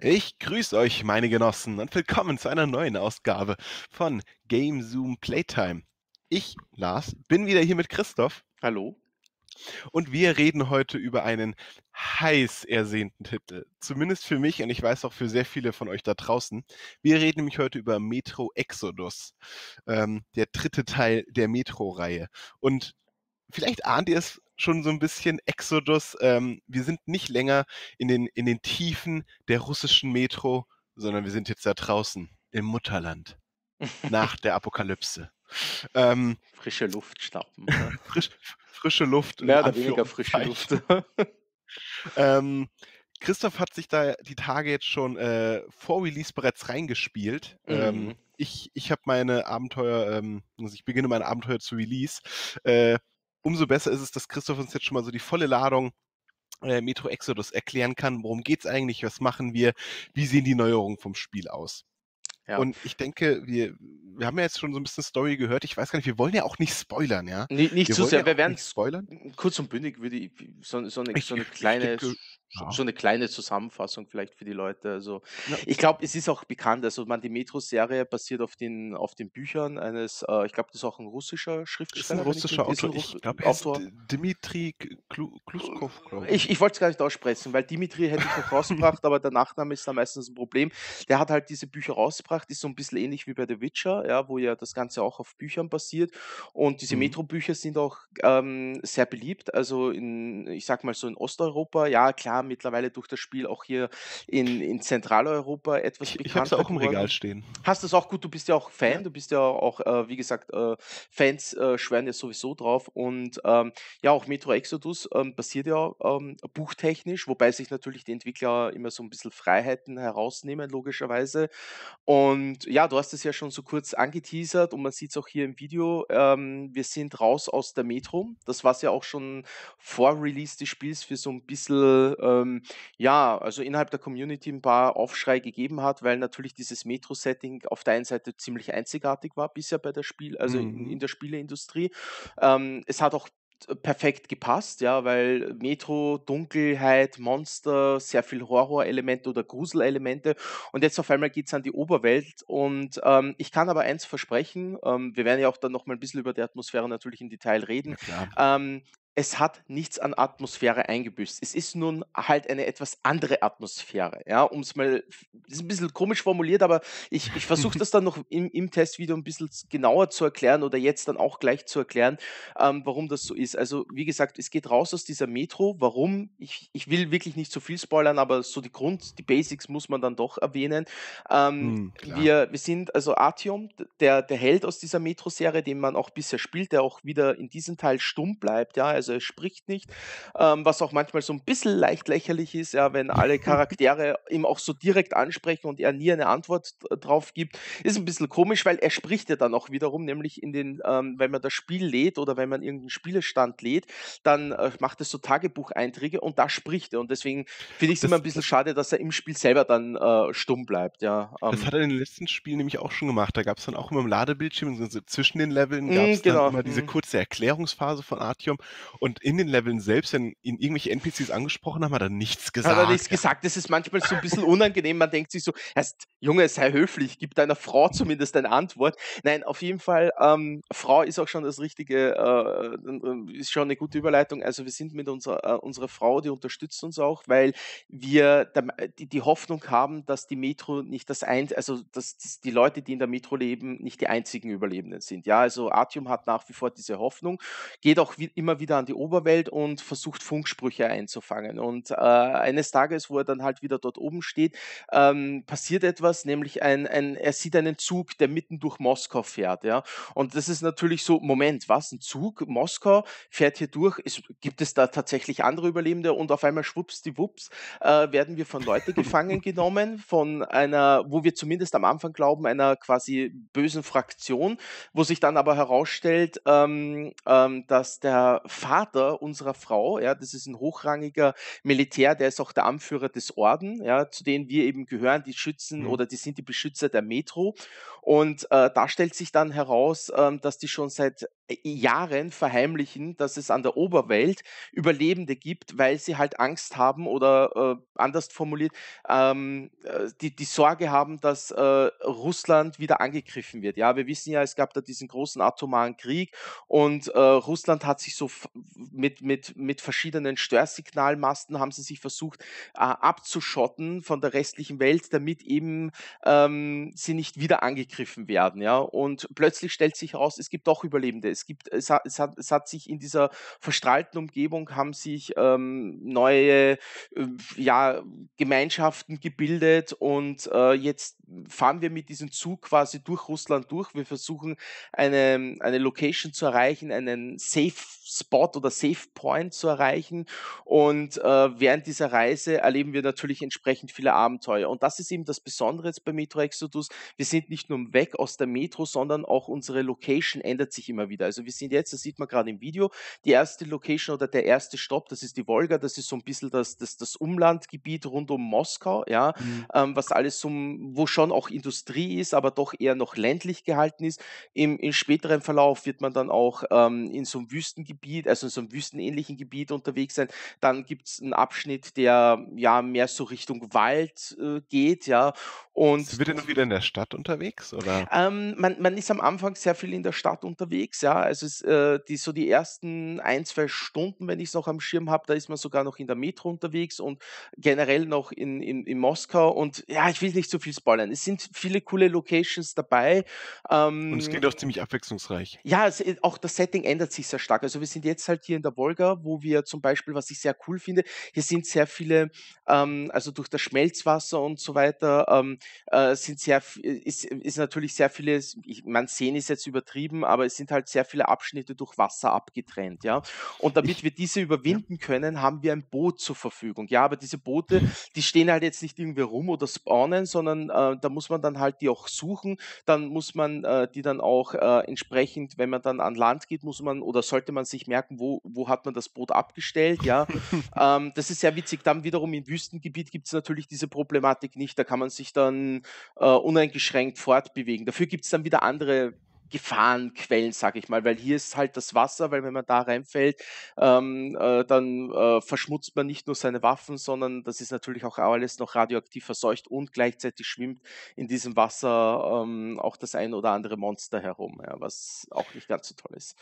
Ich grüße euch, meine Genossen, und willkommen zu einer neuen Ausgabe von Game Zoom Playtime. Ich, Lars, bin wieder hier mit Christoph. Hallo. Und wir reden heute über einen heiß ersehnten Titel. Zumindest für mich und ich weiß auch für sehr viele von euch da draußen. Wir reden nämlich heute über Metro Exodus, ähm, der dritte Teil der Metro-Reihe. Und vielleicht ahnt ihr es schon so ein bisschen Exodus. Ähm, wir sind nicht länger in den, in den Tiefen der russischen Metro, sondern wir sind jetzt da draußen im Mutterland nach der Apokalypse. Ähm, frische Luft schnappen. Ne? Frisch, frische Luft. Mehr oder weniger frische Luft. Ne? ähm, Christoph hat sich da die Tage jetzt schon äh, vor Release bereits reingespielt. Ähm, mhm. Ähm, ich ich habe meine Abenteuer, ähm, also ich beginne mein Abenteuer zu Release. Äh, umso besser ist es, dass Christoph uns jetzt schon mal so die volle Ladung äh, Metro Exodus erklären kann. Worum geht es eigentlich? Was machen wir? Wie sehen die Neuerungen vom Spiel aus? Ja. Und ich denke, wir, wir haben ja jetzt schon so ein bisschen Story gehört. Ich weiß gar nicht, wir wollen ja auch nicht spoilern, ja? Nee, nicht wir zu sehr. Ja wir werden nicht spoilern. Kurz und bündig würde ich so, so, eine, so eine kleine. Ich denke, ja. eine kleine Zusammenfassung vielleicht für die Leute. Also ja. ich glaube, es ist auch bekannt. Also man, die Metro-Serie basiert auf den, auf den Büchern eines, äh, ich glaube, das ist auch ein russischer Schriftsteller. Ist ein russischer ich, Autor. ich glaube, er ist Dmitri Klu Kluskov, glaube ich. Ich, ich wollte es gar nicht aussprechen, weil Dimitri hätte ich noch rausgebracht, aber der Nachname ist da meistens ein Problem. Der hat halt diese Bücher rausgebracht Angebracht ist so ein bisschen ähnlich wie bei The Witcher, ja, wo ja das Ganze auch auf Büchern basiert. Und diese mhm. Metro-Bücher sind auch ähm, sehr beliebt. Also in, ich sag mal so in Osteuropa, ja klar, mittlerweile durch das Spiel auch hier in, in Zentraleuropa etwas bekannt. Ich hab's auch im Regal stehen. Hast du es auch gut, du bist ja auch Fan, ja. du bist ja auch, äh, wie gesagt, äh, Fans äh, schwören ja sowieso drauf. Und ähm, ja, auch Metro Exodus ähm, basiert ja ähm, buchtechnisch, wobei sich natürlich die Entwickler immer so ein bisschen Freiheiten herausnehmen, logischerweise. Und und ja, du hast es ja schon so kurz angeteasert und man sieht es auch hier im Video. Ähm, wir sind raus aus der Metro. Das war es ja auch schon vor Release des Spiels für so ein bisschen, ähm, ja, also innerhalb der Community ein paar Aufschrei gegeben hat, weil natürlich dieses Metro-Setting auf der einen Seite ziemlich einzigartig war bisher bei der Spiel, also mhm. in, in, der Spieleindustrie. Ähm, es hat auch perfekt gepasst, ja, weil Metro, Dunkelheit, Monster, sehr viel Horrorelemente oder Gruselelemente und jetzt auf einmal geht es an die Oberwelt und ähm, ich kann aber eins versprechen, ähm, wir werden ja auch dann nochmal ein bisschen über die Atmosphäre natürlich im Detail reden. Ja, es hat nichts an Atmosphäre eingebüßt. Es ist nun halt eine etwas andere Atmosphäre. Ja, um es mal, ist ein bisschen komisch formuliert, aber ich, ich versuche das dann noch im, im Test ein bisschen genauer zu erklären oder jetzt dann auch gleich zu erklären, ähm, warum das so ist. Also, wie gesagt, es geht raus aus dieser Metro. Warum? Ich, ich will wirklich nicht zu so viel spoilern, aber so die Grund, die Basics muss man dann doch erwähnen. Ähm, mhm, wir, wir sind also Artium, der, der Held aus dieser Metro-Serie, den man auch bisher spielt, der auch wieder in diesem Teil stumm bleibt. Ja, also also er spricht nicht, ähm, was auch manchmal so ein bisschen leicht lächerlich ist, ja, wenn alle Charaktere ihm auch so direkt ansprechen und er nie eine Antwort äh, drauf gibt, ist ein bisschen komisch, weil er spricht ja dann auch wiederum, nämlich in den, ähm, wenn man das Spiel lädt oder wenn man irgendeinen Spielestand lädt, dann äh, macht es so Tagebucheinträge und da spricht er und deswegen finde ich es immer ein bisschen schade, dass er im Spiel selber dann äh, stumm bleibt, ja. Ähm. Das hat er in den letzten Spielen nämlich auch schon gemacht, da gab es dann auch immer im Ladebildschirm, so zwischen den Leveln gab es mm, genau. dann immer diese mm. kurze Erklärungsphase von Artyom und in den Leveln selbst, wenn ihn irgendwelche NPCs angesprochen haben, hat er nichts gesagt. Hat er nichts gesagt. Das ist manchmal so ein bisschen unangenehm. Man denkt sich so, erst, Junge, sei höflich, gib deiner Frau zumindest eine Antwort. Nein, auf jeden Fall, ähm, Frau ist auch schon das richtige, äh, äh ist schon eine gute Überleitung. Also wir sind mit unserer, äh, unserer Frau, die unterstützt uns auch, weil wir die, die Hoffnung haben, dass die Metro nicht das ein, also dass die Leute, die in der Metro leben, nicht die einzigen Überlebenden sind. Ja, also Artium hat nach wie vor diese Hoffnung, geht auch wie, immer wieder an die Oberwelt und versucht Funksprüche einzufangen. Und äh, eines Tages, wo er dann halt wieder dort oben steht, ähm, passiert etwas, nämlich ein, ein, er sieht einen Zug, der mitten durch Moskau fährt. Ja? Und das ist natürlich so, Moment, was, ein Zug? Moskau fährt hier durch? Ist, gibt es da tatsächlich andere Überlebende? Und auf einmal schwupps schwuppsdiwupps äh, werden wir von Leuten gefangen genommen, von einer, wo wir zumindest am Anfang glauben, einer quasi bösen Fraktion, wo sich dann aber herausstellt, ähm, ähm, dass der Fahrer Vater unserer Frau, ja, das ist ein hochrangiger Militär, der ist auch der Anführer des Orden, ja, zu denen wir eben gehören, die schützen mhm. oder die sind die Beschützer der Metro. Und äh, da stellt sich dann heraus, äh, dass die schon seit Jahren verheimlichen, dass es an der Oberwelt Überlebende gibt, weil sie halt Angst haben oder äh, anders formuliert, ähm, äh, die, die Sorge haben, dass äh, Russland wieder angegriffen wird. Ja, wir wissen ja, es gab da diesen großen atomaren Krieg und äh, Russland hat sich so mit, mit, mit verschiedenen Störsignalmasten haben sie sich versucht äh, abzuschotten von der restlichen Welt, damit eben ähm, sie nicht wieder angegriffen werden. Ja, und plötzlich stellt sich heraus, es gibt doch Überlebende es gibt, es hat, es hat, es hat sich in dieser verstrahlten Umgebung haben sich ähm, neue äh, ja, Gemeinschaften gebildet und äh, jetzt fahren wir mit diesem Zug quasi durch Russland durch. Wir versuchen eine, eine Location zu erreichen, einen Safe Spot oder Safe Point zu erreichen. Und äh, während dieser Reise erleben wir natürlich entsprechend viele Abenteuer. Und das ist eben das Besondere jetzt bei Metro Exodus. Wir sind nicht nur weg aus der Metro, sondern auch unsere Location ändert sich immer wieder. Also wir sind jetzt, das sieht man gerade im Video, die erste Location oder der erste Stopp, das ist die Wolga, das ist so ein bisschen das, das, das Umlandgebiet rund um Moskau, ja, mhm. ähm, was alles so, wo schon auch Industrie ist, aber doch eher noch ländlich gehalten ist. Im, im späteren Verlauf wird man dann auch ähm, in so einem Wüstengebiet Gebiet, also in so einem wüstenähnlichen Gebiet unterwegs sein. Dann gibt es einen Abschnitt, der ja mehr so Richtung Wald äh, geht, ja. Und wird er noch wieder in der Stadt unterwegs? Oder? Ähm, man, man ist am Anfang sehr viel in der Stadt unterwegs, ja. Also es, äh, die, so die ersten ein, zwei Stunden, wenn ich es noch am Schirm habe, da ist man sogar noch in der Metro unterwegs und generell noch in, in, in Moskau. Und ja, ich will nicht zu so viel spoilern. Es sind viele coole Locations dabei. Ähm, und es ähm geht auch ziemlich abwechslungsreich. Ja, es, äh, auch das Setting ändert sich sehr stark. Also wir sind jetzt halt hier in der Wolga, wo wir zum Beispiel, was ich sehr cool finde, hier sind sehr viele, ähm, also durch das Schmelzwasser und so weiter, ähm, äh, sind sehr, äh, ist, ist natürlich sehr viele, ich, man sehen ist jetzt übertrieben, aber es sind halt sehr viele Abschnitte durch Wasser abgetrennt, ja. Und damit ich, wir diese überwinden können, haben wir ein Boot zur Verfügung, ja. Aber diese Boote, mhm. die stehen halt jetzt nicht irgendwie rum oder spawnen, sondern äh, da muss man dann halt die auch suchen, dann muss man äh, die dann auch äh, entsprechend, wenn man dann an Land geht, muss man oder sollte man sich sich merken, wo, wo hat man das Boot abgestellt. Ja? ähm, das ist sehr witzig. Dann wiederum im Wüstengebiet gibt es natürlich diese Problematik nicht. Da kann man sich dann äh, uneingeschränkt fortbewegen. Dafür gibt es dann wieder andere Gefahrenquellen, sag ich mal, weil hier ist halt das Wasser, weil wenn man da reinfällt, ähm, äh, dann äh, verschmutzt man nicht nur seine Waffen, sondern das ist natürlich auch alles noch radioaktiv verseucht und gleichzeitig schwimmt in diesem Wasser ähm, auch das ein oder andere Monster herum, ja, was auch nicht ganz so toll ist.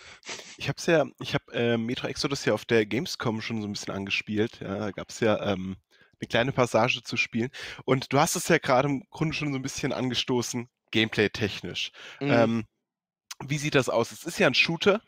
Ich habe ja, ich habe äh, Metro Exodus ja auf der Gamescom schon so ein bisschen angespielt, ja, da gab es ja ähm, eine kleine Passage zu spielen und du hast es ja gerade im Grunde schon so ein bisschen angestoßen, Gameplay-technisch. Mhm. Ähm, wie sieht das aus? Es ist ja ein Shooter,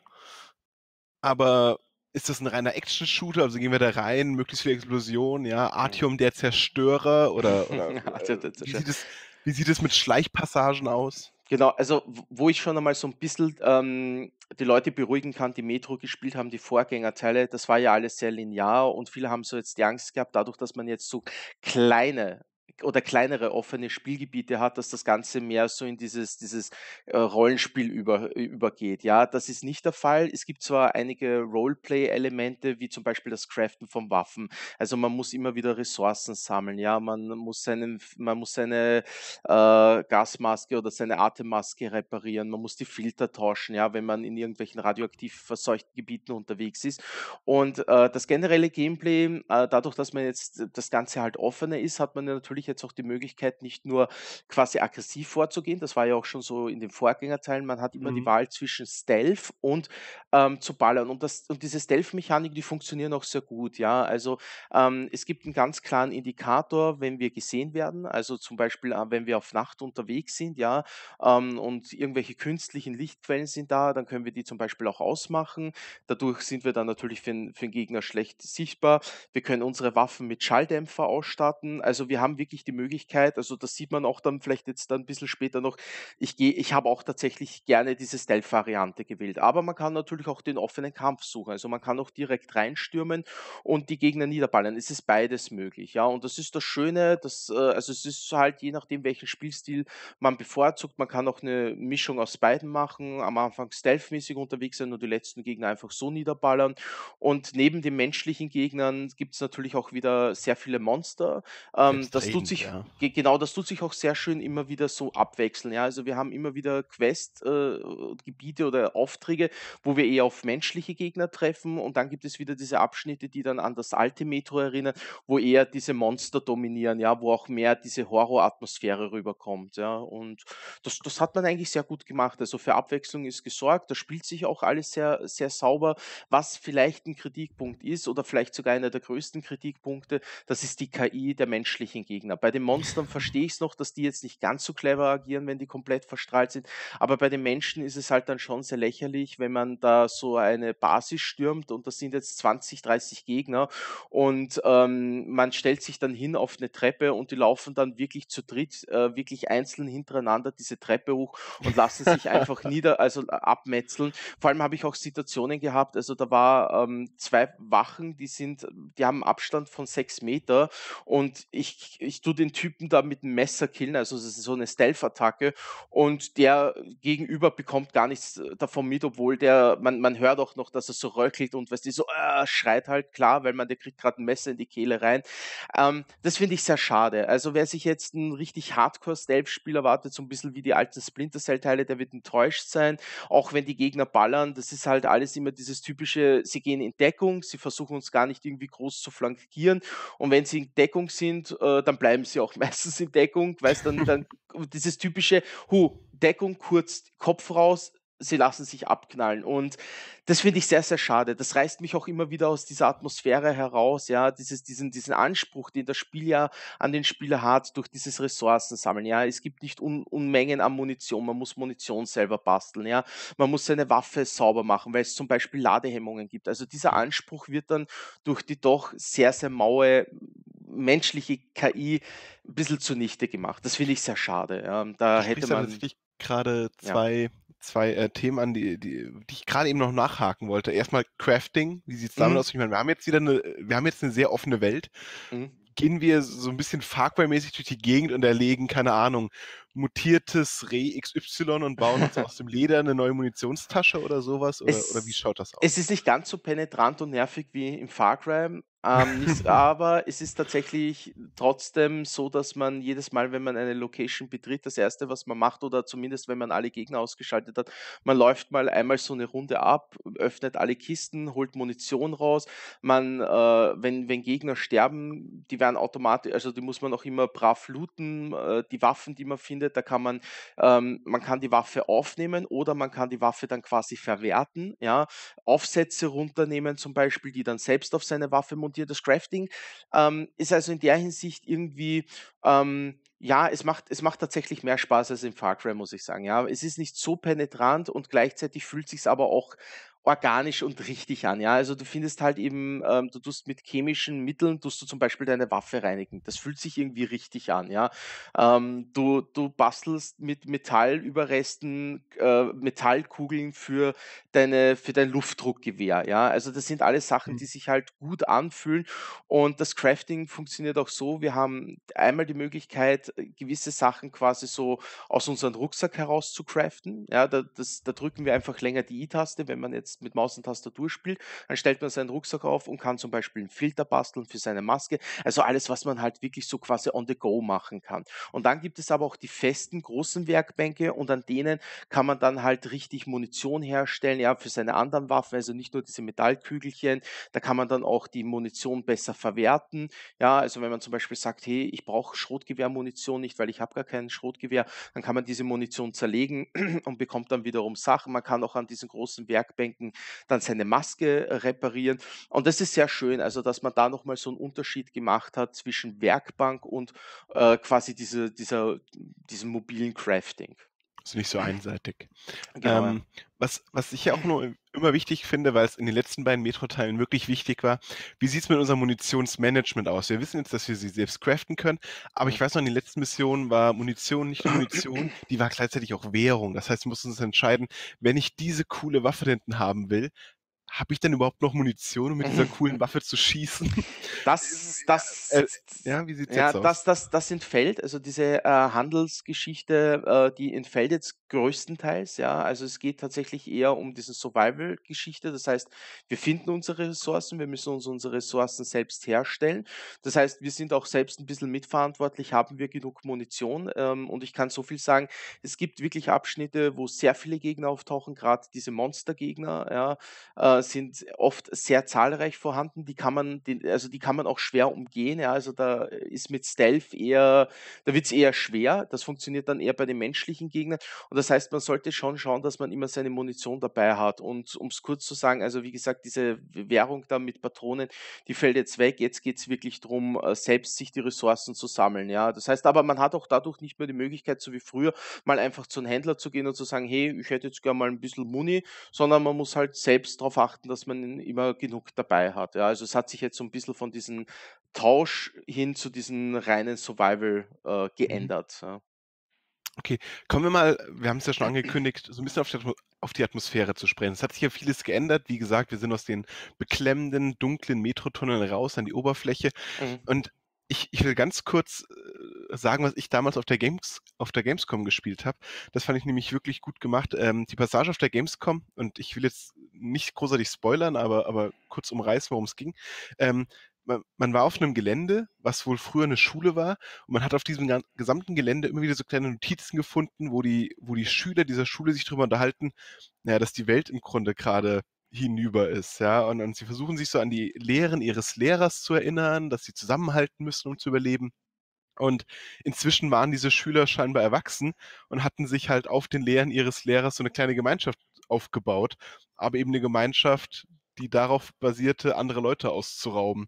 aber ist das ein reiner Action-Shooter? Also gehen wir da rein, möglichst viel Explosion, ja, mhm. Artium der Zerstörer oder, oder äh, wie, sieht es, wie sieht es mit Schleichpassagen aus? Genau, also wo ich schon einmal so ein bisschen ähm, die Leute beruhigen kann, die Metro gespielt haben, die Vorgängerteile, das war ja alles sehr linear und viele haben so jetzt die Angst gehabt, dadurch, dass man jetzt so kleine oder kleinere offene Spielgebiete hat, dass das Ganze mehr so in dieses, dieses äh, Rollenspiel über, übergeht. Ja, das ist nicht der Fall. Es gibt zwar einige Roleplay-Elemente, wie zum Beispiel das Craften von Waffen. Also man muss immer wieder Ressourcen sammeln. Ja, man muss seinen, man muss seine äh, Gasmaske oder seine Atemmaske reparieren. Man muss die Filter tauschen. Ja, wenn man in irgendwelchen radioaktiv verseuchten Gebieten unterwegs ist. Und äh, das generelle Gameplay, äh, dadurch, dass man jetzt das Ganze halt offener ist, hat man ja natürlich jetzt auch die Möglichkeit, nicht nur quasi aggressiv vorzugehen. Das war ja auch schon so in den Vorgängerteilen. Man hat immer mhm. die Wahl zwischen Stealth und ähm, zu ballern. Und, das, und diese stealth mechanik die funktionieren auch sehr gut. Ja, also ähm, es gibt einen ganz klaren Indikator, wenn wir gesehen werden. Also zum Beispiel, äh, wenn wir auf Nacht unterwegs sind, ja, ähm, und irgendwelche künstlichen Lichtquellen sind da, dann können wir die zum Beispiel auch ausmachen. Dadurch sind wir dann natürlich für, für den Gegner schlecht sichtbar. Wir können unsere Waffen mit Schalldämpfer ausstatten. Also wir haben wirklich sich die Möglichkeit, also das sieht man auch dann vielleicht jetzt dann ein bisschen später noch, ich gehe, ich habe auch tatsächlich gerne diese Stealth-Variante gewählt. Aber man kann natürlich auch den offenen Kampf suchen. Also man kann auch direkt reinstürmen und die Gegner niederballern. Es ist beides möglich, ja. Und das ist das Schöne, dass, äh, also es ist halt je nachdem, welchen Spielstil man bevorzugt. Man kann auch eine Mischung aus beiden machen, am Anfang stealth-mäßig unterwegs sein und die letzten Gegner einfach so niederballern. Und neben den menschlichen Gegnern gibt es natürlich auch wieder sehr viele Monster. Ähm, das tut sich, ja. genau, das tut sich auch sehr schön immer wieder so abwechseln. Ja? Also wir haben immer wieder Quest-Gebiete äh, oder Aufträge, wo wir eher auf menschliche Gegner treffen und dann gibt es wieder diese Abschnitte, die dann an das alte Metro erinnern, wo eher diese Monster dominieren, ja, wo auch mehr diese Horror-Atmosphäre rüberkommt. Ja? Und das, das hat man eigentlich sehr gut gemacht. Also für Abwechslung ist gesorgt, da spielt sich auch alles sehr, sehr sauber, was vielleicht ein Kritikpunkt ist oder vielleicht sogar einer der größten Kritikpunkte, das ist die KI der menschlichen Gegner. Gegner. Bei den Monstern verstehe ich es noch, dass die jetzt nicht ganz so clever agieren, wenn die komplett verstrahlt sind. Aber bei den Menschen ist es halt dann schon sehr lächerlich, wenn man da so eine Basis stürmt und das sind jetzt 20, 30 Gegner und ähm, man stellt sich dann hin auf eine Treppe und die laufen dann wirklich zu dritt, äh, wirklich einzeln hintereinander diese Treppe hoch und lassen sich einfach nieder, also äh, abmetzeln. Vor allem habe ich auch Situationen gehabt, also da war ähm, zwei Wachen, die sind, die haben Abstand von sechs Meter und ich, ich ich tue den Typen da mit dem Messer killen, also es ist so eine Stealth-Attacke und der Gegenüber bekommt gar nichts äh, davon mit, obwohl der, man, man hört auch noch, dass er so röckelt und was die so äh, schreit halt klar, weil man, der kriegt gerade ein Messer in die Kehle rein. Ähm, das finde ich sehr schade. Also wer sich jetzt ein richtig Hardcore-Stealth-Spiel erwartet, so ein bisschen wie die alten Splinter Cell-Teile, der wird enttäuscht sein, auch wenn die Gegner ballern, das ist halt alles immer dieses typische, sie gehen in Deckung, sie versuchen uns gar nicht irgendwie groß zu flankieren und wenn sie in Deckung sind, äh, dann bleibt bleiben sie auch meistens in Deckung, weil es dann, dann dieses typische, hu, Deckung kurz, Kopf raus, sie lassen sich abknallen. Und das finde ich sehr, sehr schade. Das reißt mich auch immer wieder aus dieser Atmosphäre heraus, ja, dieses, diesen, diesen Anspruch, den das Spiel ja an den Spieler hat, durch dieses Ressourcensammeln, ja. Es gibt nicht Un Unmengen an Munition, man muss Munition selber basteln, ja. Man muss seine Waffe sauber machen, weil es zum Beispiel Ladehemmungen gibt. Also dieser Anspruch wird dann durch die doch sehr, sehr maue menschliche KI ein bisschen zunichte gemacht. Das finde ich sehr schade. Ähm, da hätte man. gerade zwei, ja. zwei äh, Themen an, die, die, die ich gerade eben noch nachhaken wollte. Erstmal Crafting, wie sieht es mhm. damit mhm. aus? Ich meine, wir haben jetzt wieder eine, wir haben jetzt eine sehr offene Welt. Mhm gehen wir so ein bisschen farquay mäßig durch die Gegend und erlegen, keine Ahnung, mutiertes Reh XY und bauen uns aus dem Leder eine neue Munitionstasche oder sowas? Oder, es, oder, wie schaut das aus? Es ist nicht ganz so penetrant und nervig wie im Far Cry, ähm, nicht, aber es ist tatsächlich trotzdem so, dass man jedes Mal, wenn man eine Location betritt, das erste, was man macht, oder zumindest wenn man alle Gegner ausgeschaltet hat, man läuft mal einmal so eine Runde ab, öffnet alle Kisten, holt Munition raus. Man, äh, wenn, wenn Gegner sterben, die werden automatisch, also die muss man auch immer brav looten. Äh, die Waffen, die man findet, da kann man, ähm, man kann die Waffe aufnehmen oder man kann die Waffe dann quasi verwerten, ja, Aufsätze runternehmen zum Beispiel, die dann selbst auf seine Waffe montieren und dir das Crafting. Ähm, ist also in der Hinsicht irgendwie ähm, ja, es macht, es macht tatsächlich mehr Spaß als im Far Cry, muss ich sagen. Ja, es ist nicht so penetrant und gleichzeitig fühlt es sich aber auch, organisch und richtig an. Ja, also du findest halt eben, ähm, du tust mit chemischen Mitteln, tust du zum Beispiel deine Waffe reinigen. Das fühlt sich irgendwie richtig an. Ja, ähm, du, du bastelst mit Metallüberresten, äh, Metallkugeln für deine, für dein Luftdruckgewehr. Ja, also das sind alles Sachen, hm. die sich halt gut anfühlen. Und das Crafting funktioniert auch so. Wir haben einmal die Möglichkeit, äh, gewisse Sachen quasi so aus unserem Rucksack heraus zu craften. Ja, da, das, da drücken wir einfach länger die I-Taste, wenn man jetzt mit Maus und Tastatur spielt. Dann stellt man seinen Rucksack auf und kann zum Beispiel einen Filter basteln für seine Maske. Also alles, was man halt wirklich so quasi on the go machen kann. Und dann gibt es aber auch die festen großen Werkbänke und an denen kann man dann halt richtig Munition herstellen, ja, für seine anderen Waffen, also nicht nur diese Metallkügelchen, da kann man dann auch die Munition besser verwerten. Ja, also wenn man zum Beispiel sagt, hey, ich brauche Schrotgewehrmunition nicht, weil ich habe gar kein Schrotgewehr, dann kann man diese Munition zerlegen und bekommt dann wiederum Sachen. Man kann auch an diesen großen Werkbänken stecken, dann seine Maske äh, reparieren. Und das ist sehr schön, also dass man da nochmal so einen Unterschied gemacht hat zwischen Werkbank und äh, quasi diese, dieser, diesem mobilen Crafting ist nicht so einseitig. Genau. Ähm, was, was ich ja auch nur immer wichtig finde, weil es in den letzten beiden Metro-Teilen wirklich wichtig war, wie sieht es mit unserem Munitionsmanagement aus? Wir wissen jetzt, dass wir sie selbst craften können, aber ich weiß noch, in den letzten Missionen war Munition nicht nur Munition, die war gleichzeitig auch Währung. Das heißt, wir mussten uns entscheiden, wenn ich diese coole Waffe hinten haben will, habe ich denn überhaupt noch Munition, um mit dieser coolen Waffe zu schießen? Das, das, äh, ja, wie sieht's ja, jetzt aus? Das, das, das entfällt, also diese äh, Handelsgeschichte, äh, die entfällt jetzt größtenteils, ja, also es geht tatsächlich eher um diese Survival-Geschichte, das heißt, wir finden unsere Ressourcen, wir müssen uns unsere Ressourcen selbst herstellen, das heißt, wir sind auch selbst ein bisschen mitverantwortlich, haben wir genug Munition ähm, und ich kann so viel sagen, es gibt wirklich Abschnitte, wo sehr viele Gegner auftauchen, gerade diese Monstergegner, ja, äh, sind oft sehr zahlreich vorhanden. Die kann man, die, also die kann man auch schwer umgehen. Ja? Also da ist mit Stealth eher, da wird es eher schwer. Das funktioniert dann eher bei den menschlichen Gegnern. Und das heißt, man sollte schon schauen, dass man immer seine Munition dabei hat. Und um es kurz zu sagen, also wie gesagt, diese Währung da mit Patronen, die fällt jetzt weg. Jetzt geht es wirklich darum, äh, selbst sich die Ressourcen zu sammeln. Ja? Das heißt aber, man hat auch dadurch nicht mehr die Möglichkeit, so wie früher, mal einfach zu einem Händler zu gehen und zu sagen, hey, ich hätte jetzt gerne mal ein bisschen Muni, sondern man muss halt selbst darauf achten, achten, dass man immer genug dabei hat. Ja, also es hat sich jetzt so ein bisschen von diesem Tausch hin zu diesem reinen Survival äh, mhm. geändert. Ja. Okay, kommen wir mal, wir haben es ja schon angekündigt, so ein bisschen auf die, auf die Atmosphäre zu sprechen. Es hat sich ja vieles geändert. Wie gesagt, wir sind aus den beklemmenden, dunklen Metrotunneln raus an die Oberfläche. Mhm. Und ich, ich, will ganz kurz äh, sagen, was ich damals auf der, Games, auf der Gamescom gespielt habe. Das fand ich nämlich wirklich gut gemacht. Ähm, die Passage auf der Gamescom, und ich will jetzt nicht großartig spoilern, aber, aber kurz umreißen, worum es ging. Ähm, man, man war auf einem Gelände, was wohl früher eine Schule war, und man hat auf diesem gesamten Gelände immer wieder so kleine Notizen gefunden, wo die, wo die Schüler dieser Schule sich darüber unterhalten, naja, dass die Welt im Grunde gerade hinüber ist, ja. Und, und sie versuchen sich so an die Lehren ihres Lehrers zu erinnern, dass sie zusammenhalten müssen, um zu überleben. Und inzwischen waren diese Schüler scheinbar erwachsen und hatten sich halt auf den Lehren ihres Lehrers so eine kleine Gemeinschaft aufgebaut, aber eben eine Gemeinschaft, die darauf basierte, andere Leute auszurauben.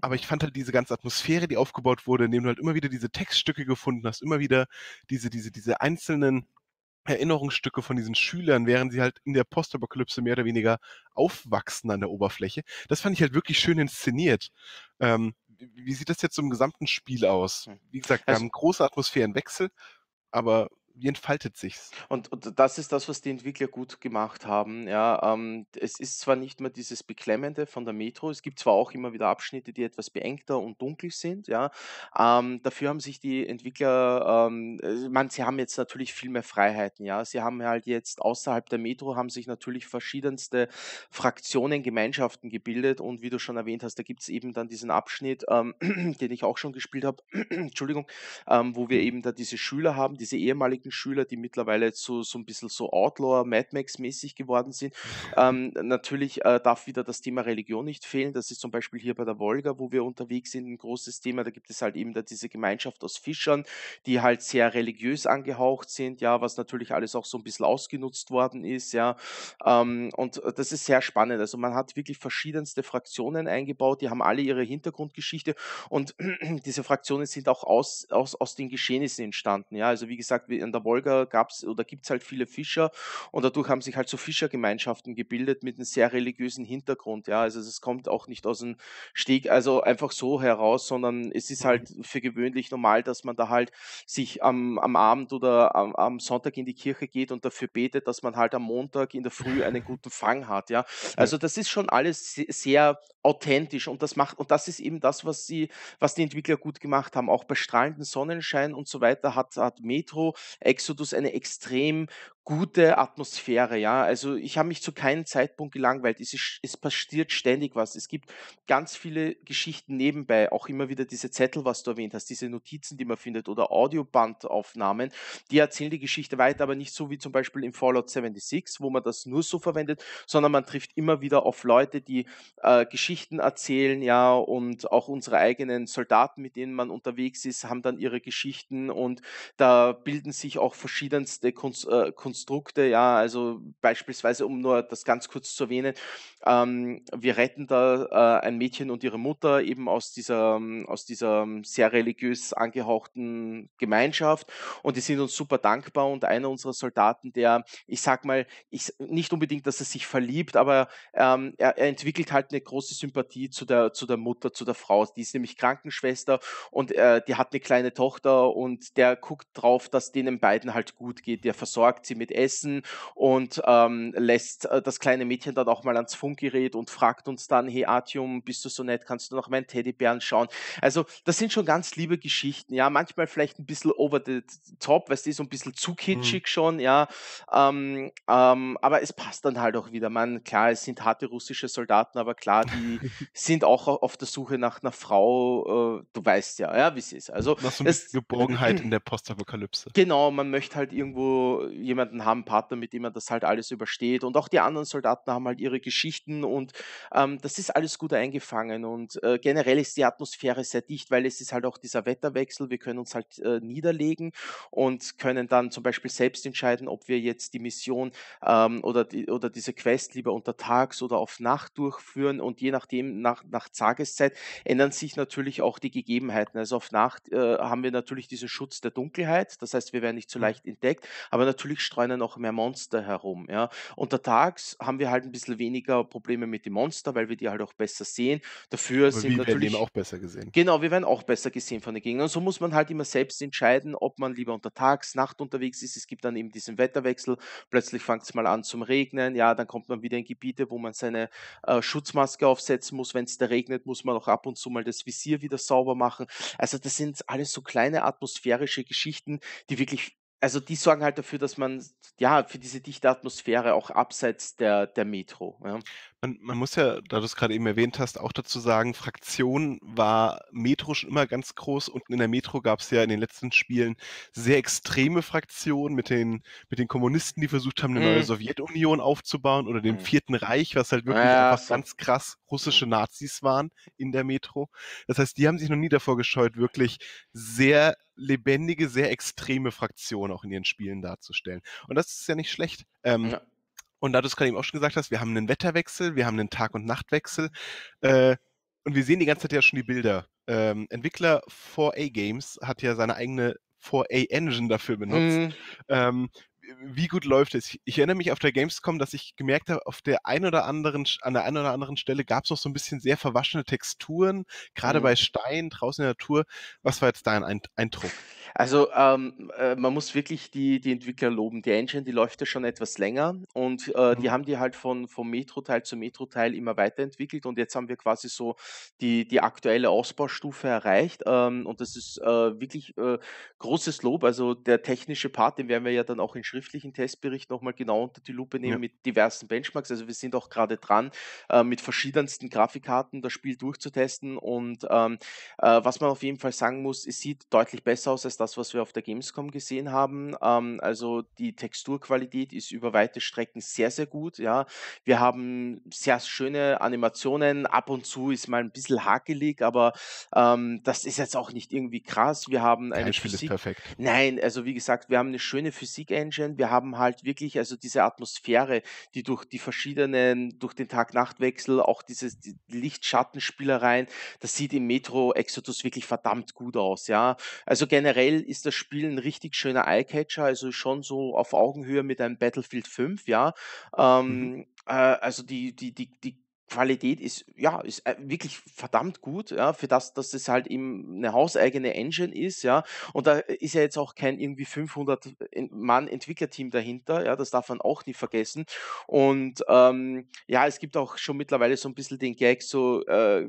Aber ich fand halt diese ganze Atmosphäre, die aufgebaut wurde, indem du halt immer wieder diese Textstücke gefunden hast, immer wieder diese, diese, diese einzelnen Erinnerungsstücke von diesen Schülern, während sie halt in der Postapokalypse mehr oder weniger aufwachsen an der Oberfläche. Das fand ich halt wirklich schön inszeniert. Ähm, wie sieht das jetzt im gesamten Spiel aus? Hm. Wie gesagt, wir also, haben große Atmosphärenwechsel, aber wie entfaltet sich's? Und, und das ist das, was die Entwickler gut gemacht haben. Ja, ähm, es ist zwar nicht mehr dieses Beklemmende von der Metro, es gibt zwar auch immer wieder Abschnitte, die etwas beengter und dunkel sind, ja. Ähm, dafür haben sich die Entwickler, ähm, also, meine, sie haben jetzt natürlich viel mehr Freiheiten, ja. Sie haben halt jetzt außerhalb der Metro haben sich natürlich verschiedenste Fraktionen, Gemeinschaften gebildet und wie du schon erwähnt hast, da gibt es eben dann diesen Abschnitt, ähm, den ich auch schon gespielt habe, Entschuldigung, ähm, wo wir mhm. eben da diese Schüler haben, diese ehemaligen Schüler, die mittlerweile so, so ein bisschen so Outlaw, Mad Max-mäßig geworden sind. Mhm. Ähm, natürlich äh, darf wieder das Thema Religion nicht fehlen. Das ist zum Beispiel hier bei der Wolga, wo wir unterwegs sind, ein großes Thema. Da gibt es halt eben da diese Gemeinschaft aus Fischern, die halt sehr religiös angehaucht sind, ja, was natürlich alles auch so ein bisschen ausgenutzt worden ist, ja. Ähm, und äh, das ist sehr spannend. Also man hat wirklich verschiedenste Fraktionen eingebaut, die haben alle ihre Hintergrundgeschichte und diese Fraktionen sind auch aus, aus, aus den Geschehnissen entstanden, ja. Also wie gesagt, wir, in der Wolga gab es oder gibt es halt viele Fischer und dadurch haben sich halt so Fischergemeinschaften gebildet mit einem sehr religiösen Hintergrund. Ja, also es kommt auch nicht aus dem Steg, also einfach so heraus, sondern es ist halt für gewöhnlich normal, dass man da halt sich am, am Abend oder am, am Sonntag in die Kirche geht und dafür betet, dass man halt am Montag in der Früh einen guten Fang hat. Ja, also das ist schon alles sehr authentisch und das macht und das ist eben das, was sie, was die Entwickler gut gemacht haben. Auch bei strahlenden Sonnenschein und so weiter hat, hat Metro Exodus eine extrem gute Atmosphäre, ja. Also ich habe mich zu keinem Zeitpunkt gelangweilt. Es, ist, es passiert ständig was. Es gibt ganz viele Geschichten nebenbei, auch immer wieder diese Zettel, was du erwähnt hast, diese Notizen, die man findet oder Audiobandaufnahmen, die erzählen die Geschichte weiter, aber nicht so wie zum Beispiel im Fallout 76, wo man das nur so verwendet, sondern man trifft immer wieder auf Leute, die äh, Geschichten erzählen, ja, und auch unsere eigenen Soldaten, mit denen man unterwegs ist, haben dann ihre Geschichten und da bilden sich auch verschiedenste Konstruktionen äh, Konst Konstrukte, ja, also beispielsweise, um nur das ganz kurz zu erwähnen, ähm, wir retten da äh, ein Mädchen und ihre Mutter eben aus dieser, ähm, aus dieser ähm, sehr religiös angehauchten Gemeinschaft und die sind uns super dankbar und einer unserer Soldaten, der, ich sag mal, ich, nicht unbedingt, dass er sich verliebt, aber ähm, er, er, entwickelt halt eine große Sympathie zu der, zu der Mutter, zu der Frau, die ist nämlich Krankenschwester und äh, die hat eine kleine Tochter und der guckt drauf, dass denen beiden halt gut geht, der versorgt sie mit Essen und ähm, lässt äh, das kleine Mädchen dann auch mal ans Funkgerät und fragt uns dann, hey Artium, bist du so nett, kannst du noch meinen Teddybären schauen? Also das sind schon ganz liebe Geschichten, ja, manchmal vielleicht ein bisschen over the top, weißt du, so ein bisschen zu mhm. kitschig mhm. schon, ja, ähm, ähm, aber es passt dann halt auch wieder, man, klar, es sind harte russische Soldaten, aber klar, die sind auch auf der Suche nach einer Frau, äh, du weißt ja, ja, wie es ist. Also, Nach so es, Geborgenheit in der Postapokalypse. Genau, man möchte halt irgendwo jemanden jemanden haben, Partner, mit dem man das halt alles übersteht. Und auch die anderen Soldaten haben halt ihre Geschichten und ähm, das ist alles gut eingefangen. Und äh, generell ist die Atmosphäre sehr dicht, weil es ist halt auch dieser Wetterwechsel. Wir können uns halt äh, niederlegen und können dann zum Beispiel selbst entscheiden, ob wir jetzt die Mission ähm, oder, die, oder diese Quest lieber untertags oder auf Nacht durchführen. Und je nachdem, nach, nach Tageszeit, ändern sich natürlich auch die Gegebenheiten. Also auf Nacht äh, haben wir natürlich diesen Schutz der Dunkelheit. Das heißt, wir werden nicht so mhm. leicht entdeckt. Aber natürlich streuen rennen auch mehr Monster herum. Ja. Untertags haben wir halt ein bisschen weniger Probleme mit den Monster, weil wir die halt auch besser sehen. Dafür Aber sind wir natürlich. Werden auch besser gesehen. Genau, wir werden auch besser gesehen von den Gegnern. So muss man halt immer selbst entscheiden, ob man lieber untertags, Nacht unterwegs ist. Es gibt dann eben diesen Wetterwechsel. Plötzlich fängt es mal an zum Regnen. Ja, dann kommt man wieder in Gebiete, wo man seine äh, Schutzmaske aufsetzen muss. Wenn es da regnet, muss man auch ab und zu mal das Visier wieder sauber machen. Also, das sind alles so kleine atmosphärische Geschichten, die wirklich also die sorgen halt dafür, dass man ja für diese dichte Atmosphäre auch abseits der, der Metro. Ja. Man, man, muss ja, da du es gerade eben erwähnt hast, auch dazu sagen, Fraktion war Metro schon immer ganz groß und in der Metro gab es ja in den letzten Spielen sehr extreme Fraktionen mit den, mit den Kommunisten, die versucht haben, eine mhm. neue Sowjetunion aufzubauen oder dem mhm. Vierten Reich, was halt wirklich ja, einfach so. ganz krass russische mhm. Nazis waren in der Metro. Das heißt, die haben sich noch nie davor gescheut, wirklich sehr lebendige, sehr extreme Fraktion auch in ihren Spielen darzustellen. Und das ist ja nicht schlecht. Ähm, ja. Und da du es gerade eben auch schon gesagt hast, wir haben einen Wetterwechsel, wir haben einen Tag- und Nachtwechsel. Äh, und wir sehen die ganze Zeit ja schon die Bilder. Ähm, Entwickler 4A Games hat ja seine eigene 4A Engine dafür benutzt, mhm. ähm, wie gut läuft es? Ich erinnere mich auf der Gamescom, dass ich gemerkt habe, auf der einen oder anderen, an der einen oder anderen Stelle gab es noch so ein bisschen sehr verwaschene Texturen, gerade mhm. bei Stein draußen in der Natur. Was war jetzt dein Eindruck? Also ähm, äh, man muss wirklich die, die Entwickler loben. Die Engine, die läuft ja schon etwas länger und äh, mhm. die haben die halt von, vom Metro-Teil zu Metro-Teil immer weiterentwickelt und jetzt haben wir quasi so die, die aktuelle Ausbaustufe erreicht ähm, und das ist äh, wirklich äh, großes Lob. Also der technische Part, den werden wir ja dann auch in Schrift schriftlichen Testbericht nochmal genau unter die Lupe nehmen ja. mit diversen Benchmarks. Also wir sind auch gerade dran, äh, mit verschiedensten Grafikkarten das Spiel durchzutesten. Und ähm, äh, was man auf jeden Fall sagen muss, es sieht deutlich besser aus als das, was wir auf der Gamescom gesehen haben. Ähm, also die Texturqualität ist über weite Strecken sehr, sehr gut. Ja. Wir haben sehr schöne Animationen. Ab und zu ist mal ein bisschen hakelig, aber ähm, das ist jetzt auch nicht irgendwie krass. Wir haben eine Kein Physik. Nein, also wie gesagt, wir haben eine schöne Physik-Engine Sonnenstrahlen. Wir haben halt wirklich also diese Atmosphäre, die durch die verschiedenen, durch den Tag-Nacht-Wechsel, auch diese Licht-Schattenspielereien, das sieht im Metro Exodus wirklich verdammt gut aus, ja. Also generell ist das Spiel ein richtig schöner Eyecatcher, also schon so auf Augenhöhe mit einem Battlefield 5, ja. Mhm. Ähm, mhm. äh, also die, die, die, die Qualität ist, ja, ist äh, wirklich verdammt gut, ja, für das, dass es halt eben eine hauseigene Engine ist, ja, und da ist ja jetzt auch kein irgendwie 500 Mann Entwicklerteam dahinter, ja, das darf man auch nicht vergessen und ähm, ja, es gibt auch schon mittlerweile so ein bisschen den Gag, so äh,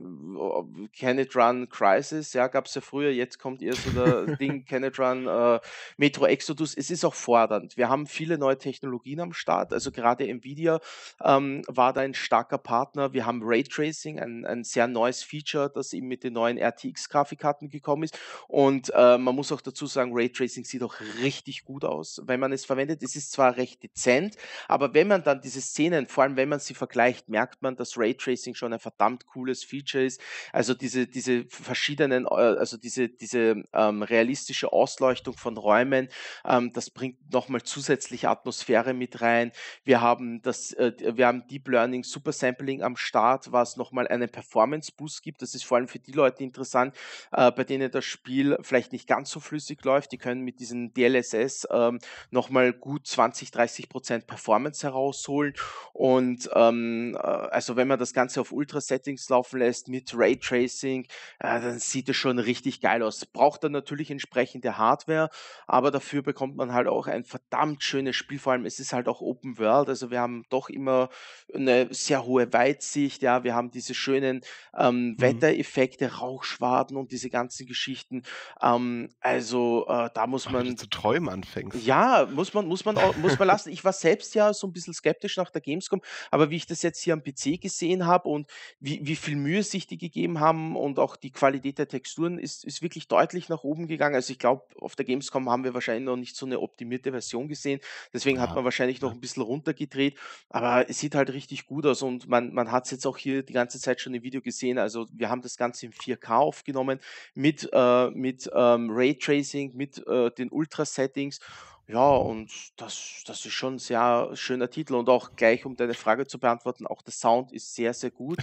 Can It Run Crisis, ja, gab es ja früher, jetzt kommt ihr so der Ding, Can It Run äh, Metro Exodus, es ist auch fordernd, wir haben viele neue Technologien am Start, also gerade Nvidia ähm, war da ein starker Partner, wir haben Raytracing, ein, ein sehr neues Feature, das eben mit den neuen RTX-Grafikkarten gekommen ist. Und äh, man muss auch dazu sagen, Raytracing sieht auch richtig gut aus, wenn man es verwendet. Es ist zwar recht dezent, aber wenn man dann diese Szenen, vor allem wenn man sie vergleicht, merkt man, dass Raytracing schon ein verdammt cooles Feature ist. Also diese, diese verschiedenen, äh, also diese, diese ähm, realistische Ausleuchtung von Räumen, ähm, das bringt nochmal zusätzlich Atmosphäre mit rein. Wir haben das, äh, wir haben Deep Learning, Super Sampling am Start, was nochmal einen Performance-Boost gibt. Das ist vor allem für die Leute interessant, äh, bei denen das Spiel vielleicht nicht ganz so flüssig läuft. Die können mit diesem DLSS ähm, nochmal gut 20, 30 Prozent Performance herausholen. Und ähm, äh, also wenn man das Ganze auf Ultra-Settings laufen lässt mit Raytracing, äh, dann sieht es schon richtig geil aus. Braucht dann natürlich entsprechende Hardware, aber dafür bekommt man halt auch ein verdammt schönes Spiel. Vor allem es ist halt auch Open World, also wir haben doch immer eine sehr hohe Weite Weitsicht, ja, wir haben diese schönen ähm, mhm. Wettereffekte, Rauchschwaden und diese ganzen Geschichten. Ähm, also äh, da muss man. Wenn du zu träumen anfängst. Ja, muss man, muss man auch, muss man lassen. Ich war selbst ja so ein bisschen skeptisch nach der Gamescom, aber wie ich das jetzt hier am PC gesehen habe und wie, wie viel Mühe sich die gegeben haben und auch die Qualität der Texturen ist, ist wirklich deutlich nach oben gegangen. Also ich glaube, auf der Gamescom haben wir wahrscheinlich noch nicht so eine optimierte Version gesehen. Deswegen ja. hat man wahrscheinlich noch ein bisschen runtergedreht. Aber es sieht halt richtig gut aus und man, man hat es jetzt auch hier die ganze Zeit schon im Video gesehen. Also wir haben das Ganze in 4K aufgenommen mit, äh, mit ähm, Raytracing, mit äh, den Ultra-Settings. Ja, und das, das ist schon ein sehr schöner Titel. Und auch gleich, um deine Frage zu beantworten, auch der Sound ist sehr, sehr gut.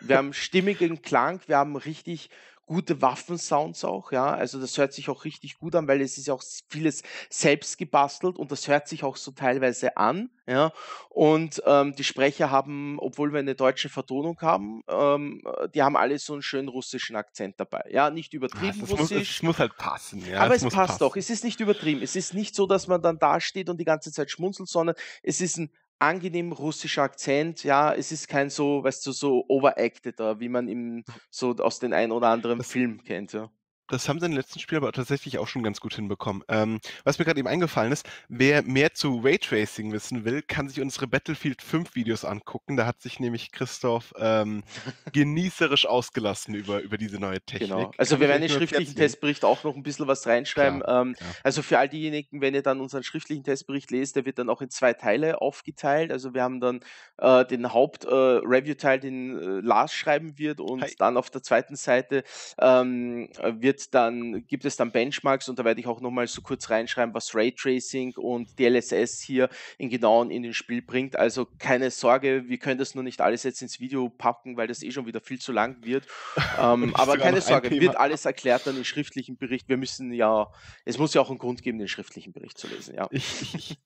Wir haben stimmigen Klang, wir haben richtig gute Waffensounds auch, ja. Also das hört sich auch richtig gut an, weil es ist ja auch vieles selbst gebastelt und das hört sich auch so teilweise an, ja. Und ähm, die Sprecher haben, obwohl wir eine deutsche Vertonung haben, ähm, äh, die haben alle so einen schönen russischen Akzent dabei. Ja, nicht ah, übertrieben ja, russisch. Muss, es muss halt passen, ja. Aber es passt passen. doch. Es ist nicht übertrieben. Es ist nicht so, dass man dann dasteht und die ganze Zeit schmunzelt, sondern es ist ein angenehm russischer Akzent. Ja, es ist kein so, weißt du, so overacted, wie man im so aus den ein oder anderen das, Film kennt. Ja das haben sie im letzten Spiel aber tatsächlich auch schon ganz gut hinbekommen. Ähm, was mir gerade eben eingefallen ist, wer mehr zu Raytracing wissen will, kann sich unsere Battlefield 5 Videos angucken. Da hat sich nämlich Christoph ähm, genießerisch ausgelassen über, über diese neue genau. Technik. Genau. Also kann wir werden den schriftlichen Testbericht auch noch ein bisschen was reinschreiben. Klar, ähm, ja. Also für all diejenigen, wenn ihr dann unseren schriftlichen Testbericht lest, der wird dann auch in zwei Teile aufgeteilt. Also wir haben dann äh, den Haupt-Review-Teil, äh, den äh, Lars schreiben wird und Hi. dann auf der zweiten Seite ähm, wird wird dann, gibt es dann Benchmarks und da werde ich auch nochmal so kurz reinschreiben, was Raytracing und DLSS hier in genauen in den Spiel bringt. Also keine Sorge, wir können das nur nicht alles jetzt ins Video packen, weil das eh schon wieder viel zu lang wird. ähm, aber keine Sorge, wird alles erklärt dann im schriftlichen Bericht. Wir müssen ja, es muss ja auch einen Grund geben, den schriftlichen Bericht zu lesen. Ja. Ich, ich,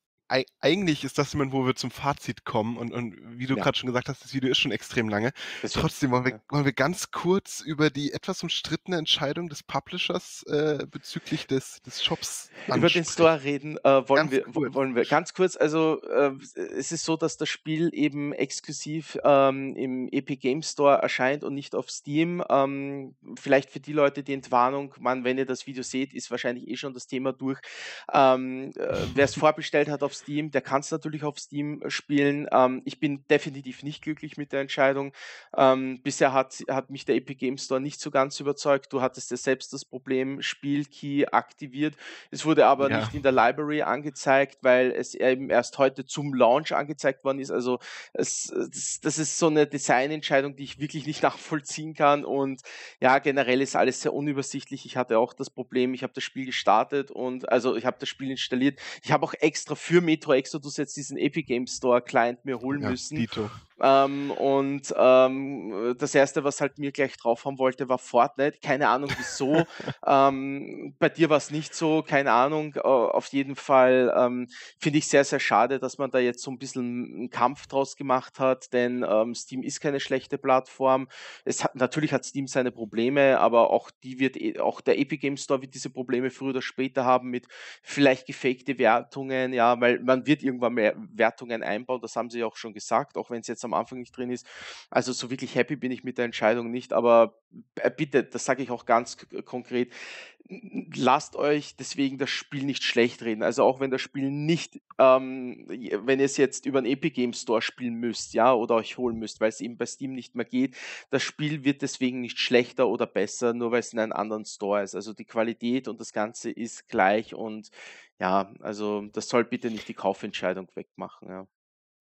eigentlich ist das jemand, wo wir zum Fazit kommen. Und, und wie du ja. gerade schon gesagt hast, das Video ist schon extrem lange. Bisschen. Trotzdem wollen wir, ja. wollen wir ganz kurz über die etwas umstrittene Entscheidung des Publishers äh, bezüglich des, des Shops ansprechen. Über den Store reden äh, wollen, wir, wollen wir. Ganz kurz, also äh, es ist so, dass das Spiel eben exklusiv ähm, im Epic Game Store erscheint und nicht auf Steam. Ähm, vielleicht für die Leute die Entwarnung, man, wenn ihr das Video seht, ist wahrscheinlich eh schon das Thema durch. Ähm, äh, Wer es vorbestellt hat auf Steam, der kann es natürlich auf Steam äh, spielen. Ähm, ich bin definitiv nicht glücklich mit der Entscheidung. Ähm, bisher hat, hat mich der Epic Games Store nicht so ganz überzeugt. Du hattest ja selbst das Problem, Spielkey aktiviert. Es wurde aber ja. nicht in der Library angezeigt, weil es eben erst heute zum Launch angezeigt worden ist. Also es, das, das ist so eine Designentscheidung, die ich wirklich nicht nachvollziehen kann. Und ja, generell ist alles sehr unübersichtlich. Ich hatte auch das Problem, ich habe das Spiel gestartet und also ich habe das Spiel installiert. Ich habe auch extra für mich Metro Exodus jetzt diesen Epic Games Store Client mir holen ja, müssen. Dito. Ähm, und ähm, das erste, was halt mir gleich drauf haben wollte, war Fortnite. Keine Ahnung wieso. ähm, bei dir war es nicht so, keine Ahnung. Äh, auf jeden Fall ähm, finde ich sehr, sehr schade, dass man da jetzt so ein bisschen einen Kampf draus gemacht hat, denn ähm, Steam ist keine schlechte Plattform. Es hat, natürlich hat Steam seine Probleme, aber auch die wird, eh, auch der Epic Games Store wird diese Probleme früher oder später haben mit vielleicht gefakte Wertungen, ja, weil man wird irgendwann mehr Wertungen einbauen, das haben sie auch schon gesagt, auch wenn es jetzt am am Anfang nicht drin ist. Also so wirklich happy bin ich mit der Entscheidung nicht, aber äh, bitte, das sage ich auch ganz äh, konkret, lasst euch deswegen das Spiel nicht schlecht reden. Also auch wenn das Spiel nicht, ähm, wenn ihr es jetzt über einen Epic Games Store spielen müsst, ja, oder euch holen müsst, weil es eben bei Steam nicht mehr geht, das Spiel wird deswegen nicht schlechter oder besser, nur weil es in einem anderen Store ist. Also die Qualität und das Ganze ist gleich und ja, also das soll bitte nicht die Kaufentscheidung wegmachen, ja.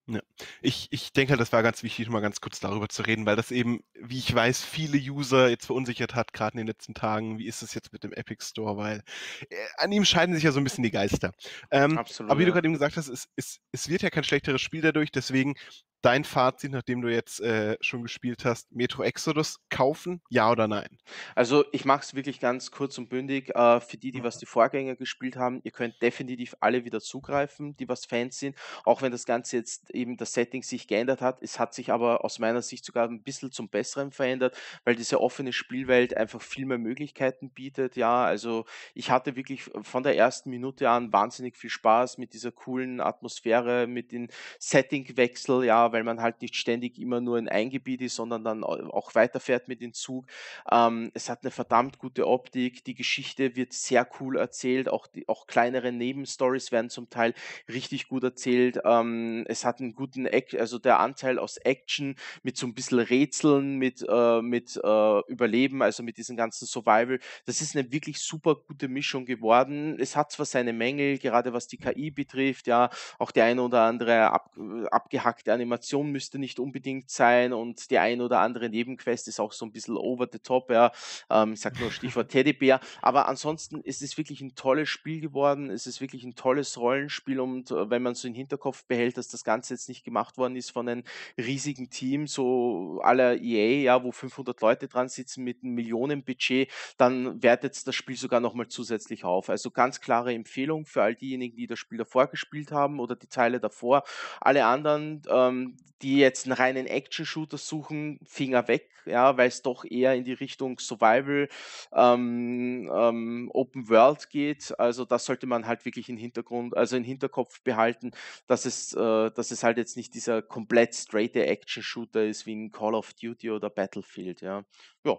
Ja. Ich, ich denke, halt, das war ganz wichtig, mal ganz kurz darüber zu reden, weil das eben, wie ich weiß, viele User jetzt verunsichert hat, gerade in den letzten Tagen, wie ist es jetzt mit dem Epic Store, weil äh, an ihm scheiden sich ja so ein bisschen die Geister. Ähm, Absolut, aber wie ja. du gerade eben gesagt hast, es, es, es wird ja kein schlechteres Spiel dadurch, deswegen dein Fazit, nachdem du jetzt äh, schon gespielt hast, Metro Exodus kaufen, ja oder nein? Also ich mache es wirklich ganz kurz und bündig. Äh, für die, die mhm. was die Vorgänger gespielt haben, ihr könnt definitiv alle wieder zugreifen, die was Fans sind, auch wenn das Ganze jetzt eben das Setting sich geändert hat. Es hat sich aber aus meiner Sicht sogar ein bisschen zum Besseren verändert, weil diese offene Spielwelt einfach viel mehr Möglichkeiten bietet. Ja, also ich hatte wirklich von der ersten Minute an wahnsinnig viel Spaß mit dieser coolen Atmosphäre, mit dem Settingwechsel, ja, weil man halt nicht ständig immer nur in ein Gebiet ist, sondern dann auch weiterfährt mit dem Zug. Ähm, es hat eine verdammt gute Optik, die Geschichte wird sehr cool erzählt, auch, die, auch kleinere Nebenstories werden zum Teil richtig gut erzählt. Ähm, es hat einen guten, Act, also der Anteil aus Action mit so ein bisschen Rätseln, mit, äh, mit äh, Überleben, also mit diesem ganzen Survival. Das ist eine wirklich super gute Mischung geworden. Es hat zwar seine Mängel, gerade was die KI betrifft, ja, auch die eine oder andere ab, abgehackte Animation Animation müsste nicht unbedingt sein und die ein oder andere Nebenquest ist auch so ein bisschen over the top, ja. Ähm, ich sag nur Stichwort Teddybär. Aber ansonsten ist es wirklich ein tolles Spiel geworden. Es ist wirklich ein tolles Rollenspiel und äh, wenn man so den Hinterkopf behält, dass das Ganze jetzt nicht gemacht worden ist von einem riesigen Team, so aller EA, ja, wo 500 Leute dran sitzen mit einem Millionenbudget, dann wertet das Spiel sogar nochmal zusätzlich auf. Also ganz klare Empfehlung für all diejenigen, die das Spiel davor gespielt haben oder die Teile davor. Alle anderen, ähm, die jetzt einen reinen Action-Shooter suchen, Finger weg, ja, weil es doch eher in die Richtung Survival, ähm, ähm, Open World geht. Also das sollte man halt wirklich im Hintergrund, also in Hinterkopf behalten, dass es, äh, dass es halt jetzt nicht dieser komplett straighte Action-Shooter ist wie in Call of Duty oder Battlefield, ja. Ja,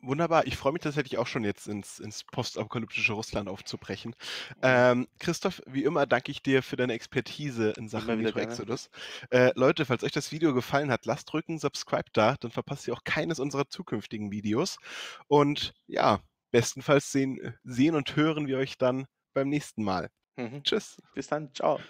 wunderbar, ich freue mich tatsächlich auch schon jetzt ins, ins postapokalyptische Russland aufzubrechen. Mhm. Ähm, Christoph, wie immer danke ich dir für deine Expertise in Sachen Metro Exodus. Äh, Leute, falls euch das Video gefallen hat, lasst drücken, subscribe da, dann verpasst ihr auch keines unserer zukünftigen Videos. Und ja, bestenfalls sehen, sehen und hören wir euch dann beim nächsten Mal. Mhm. Tschüss. Bis dann, ciao.